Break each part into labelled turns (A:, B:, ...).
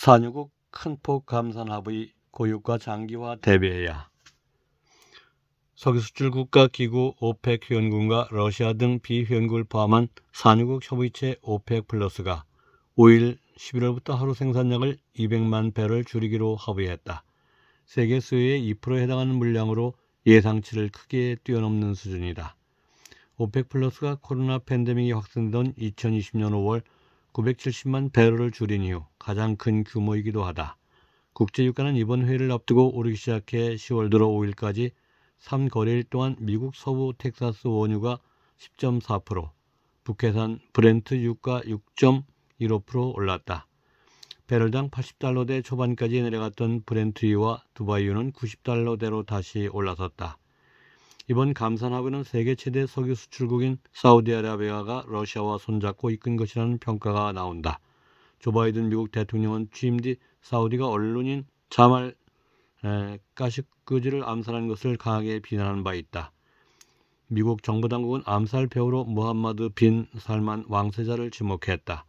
A: 산유국 큰 폭 감산합의 고유가 장기화 대비해야 석유수출국가 기구 오펙 회원국과 러시아 등 비회원국을 포함한 산유국 협의체 오펙 플러스가 5일 11월부터 하루 생산량을 200만 배를 줄이기로 합의했다. 세계 수요의 2%에 해당하는 물량으로 예상치를 크게 뛰어넘는 수준이다. 오펙 플러스가 코로나 팬데믹이 확산된 2020년 5월 970만 배럴을 줄인 이후 가장 큰 규모이기도 하다. 국제 유가는 이번 회의를 앞두고 오르기 시작해 10월 들어 5일까지 3거래일 동안 미국 서부 텍사스 원유가 10.4%, 북해산 브렌트 유가 6.15% 올랐다. 배럴당 80달러대 초반까지 내려갔던 브렌트유와 두바이유는 90달러대로 다시 올라섰다. 이번 감산합의는 세계 최대 석유 수출국인 사우디아라비아가 러시아와 손잡고 이끈 것이라는 평가가 나온다. 조 바이든 미국 대통령은 취임 뒤 사우디가 언론인 자말 가시크지를 암살한 것을 강하게 비난한 바 있다. 미국 정부 당국은 암살 배우로 무함마드빈 살만 왕세자를 지목했다.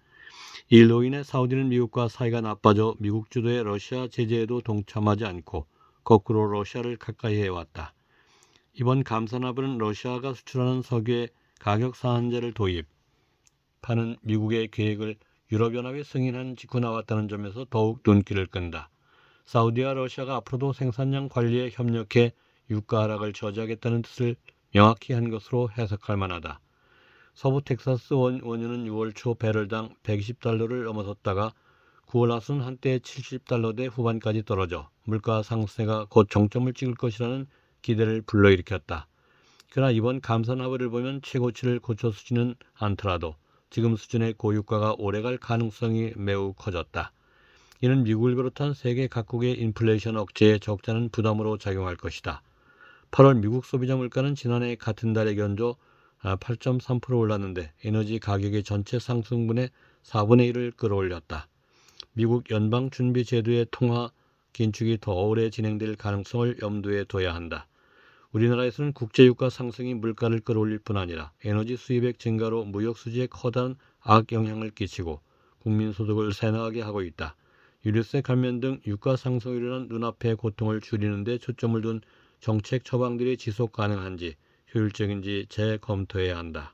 A: 일로 인해 사우디는 미국과 사이가 나빠져 미국 주도의 러시아 제재에도 동참하지 않고 거꾸로 러시아를 가까이 해왔다. 이번 감산합은 러시아가 수출하는 석유의 가격 상한제를 도입하는 미국의 계획을 유럽연합이 승인한 직후 나왔다는 점에서 더욱 눈길을 끈다. 사우디와 러시아가 앞으로도 생산량 관리에 협력해 유가 하락을 저지하겠다는 뜻을 명확히 한 것으로 해석할 만하다. 서부 텍사스 원, 원유는 6월 초 배럴당 120달러를 넘어섰다가 9월 하순 한때 70달러대 후반까지 떨어져 물가 상승세가 곧 정점을 찍을 것이라는 기대를 불러일으켰다. 그러나 이번 감산합의를 보면 최고치를 고쳐쓰지는 않더라도 지금 수준의 고유가가 오래갈 가능성이 매우 커졌다. 이는 미국을 비롯한 세계 각국의 인플레이션 억제에 적잖은 부담으로 작용할 것이다. 8월 미국 소비자 물가는 지난해 같은 달에 견조 8.3% 아, 올랐는데 에너지 가격의 전체 상승분의 4분의 1을 끌어올렸다. 미국 연방준비제도의 통화 긴축이 더 오래 진행될 가능성을 염두에 둬야 한다. 우리나라에서는 국제유가 상승이 물가를 끌어올릴 뿐 아니라 에너지 수입액 증가로 무역수지에 커다란 악영향을 끼치고 국민소득을 세나하게 하고 있다. 유류세 감면 등 유가 상승이 일어난 눈앞의 고통을 줄이는 데 초점을 둔 정책 처방들이 지속 가능한지 효율적인지 재검토해야 한다.